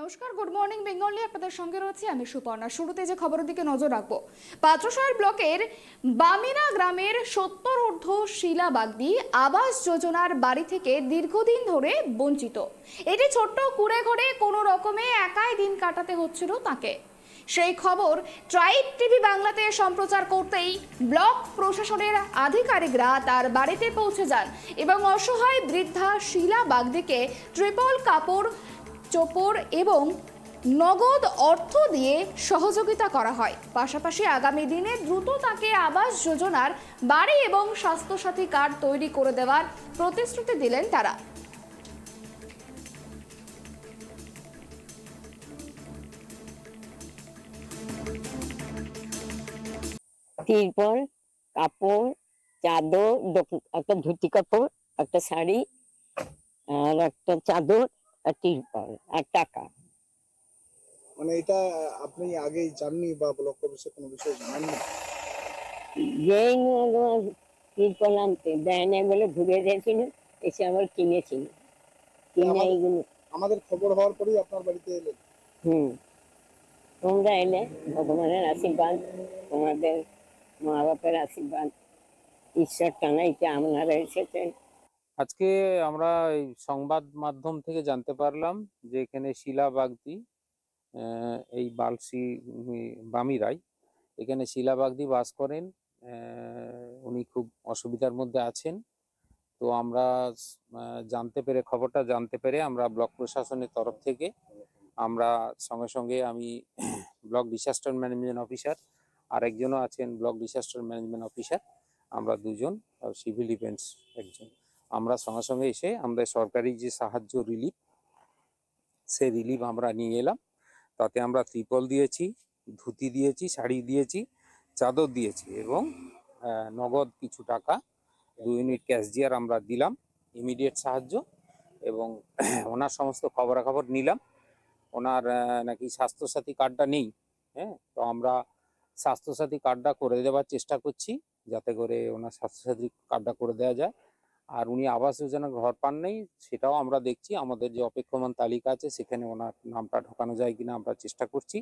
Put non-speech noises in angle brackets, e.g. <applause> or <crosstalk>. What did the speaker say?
নমস্কার good morning Bengal আপনাদের সঙ্গে রয়েছে আমি সুপর্ণা শুরুতে যে খবরের দিকে নজর রাখবো পাত্রসাহেব ব্লকের বামিনা গ্রামের সত্তর ঊর্ধ্ব শিলা বাগদি আবাস যোজনার বাড়ি থেকে দীর্ঘদিন ধরে বঞ্চিত এটি ছোট্ট কুড়ে ঘরে কোনো রকমে একাই দিন কাটাতে হচ্ছিল তাকে সেই খবর ট্রাইব টিভি বাংলাতে সম্প্রচার করতেই ব্লক প্রশাসনের আধিকারিকরা তার বাড়িতে পৌঁছে যান এবং অসহায় বৃদ্ধা শিলা বাগদিকে ট্রিপল কাপড় চোপর এবং নগদ অর্থ দিয়ে সহযোগিতা করা হয় পাশাপাশি আগামী দিনে দ্রুত তাকে আবাস যোজনার বাড়ি এবং স্বাস্থ্যসাথী কার্ড তৈরি করে দেওয়ার প্রতিশ্রুতি দিলেন তারা তিরপল কাপড় চাদর একটা ধুতি কাপড় একটা শাড়ি আর একটা চাদর আর টাকা মানে এটা আপনি জাননি বা ব্লক অফিসে কোনো জানেননি যেই আনতে দেয় না বলে ঘুরে গেছিল এসে কিনেছিল কিনে এইগুলো আমাদের খবর হওয়ার পরেই আপনার বাড়িতে এলেন হুম তোমরা এলে ভগবানের আশীর্বাদ তোমাদের মা বাপের আশীর্বাদ ঈশ্বর টানাইতে আমনারা এসেছেন আজকে আমরা এই সংবাদ মাধ্যম থেকে জানতে পারলাম যে এখানে শিলা বাগদি এই বালসি বামিরাই এখানে শিলা বাগদি বাস করেন উনি খুব অসুবিধার মধ্যে আছেন তো আমরা জানতে পেরে খবরটা জানতে পেরে আমরা ব্লক প্রশাসনের তরফ থেকে আমরা সঙ্গে সঙ্গে আমি <clears throat> ব্লক ডিসাস্টার ম্যানেজমেন্ট অফিসার আর একজনও আছেন ব্লক ডিসাস্টার ম্যানেজমেন্ট অফিসার আমরা দুজন সিভিল ডিফেন্স একজন আমরা সঙ্গে সঙ্গে এসে আমাদের সরকারি যে সাহায্য রিলিফ সে রিলিফ আমরা নিয়ে এলাম তাতে আমরা ত্রিপল দিয়েছি ধুতি দিয়েছি শাড়ি দিয়েছি চাদর দিয়েছি এবং নগদ কিছু টাকা দু ইউনিট ক্যাশ জিয়ার আমরা দিলাম ইমিডিয়েট সাহায্য এবং <clears throat> ওনার সমস্ত খবরাখবর নিলাম ওনার নাকি স্বাস্থ্যসাথী কার্ডটা নেই হ্যাঁ তো আমরা স্বাস্থ্যসাথী কার্ডটা করে দেওয়ার চেষ্টা করছি যাতে করে ওনার স্বাস্থ্যসাথী কার্ডটা করে দেওয়া যায় আর উনি আবাস যোজনা ঘর পান নেই সেটাও আমরা দেখছি আমাদের যে অপেক্ষমান তালিকা আছে সেখানে ওনার নামটা ঢোকানো যায় কিনা আমরা চেষ্টা করছি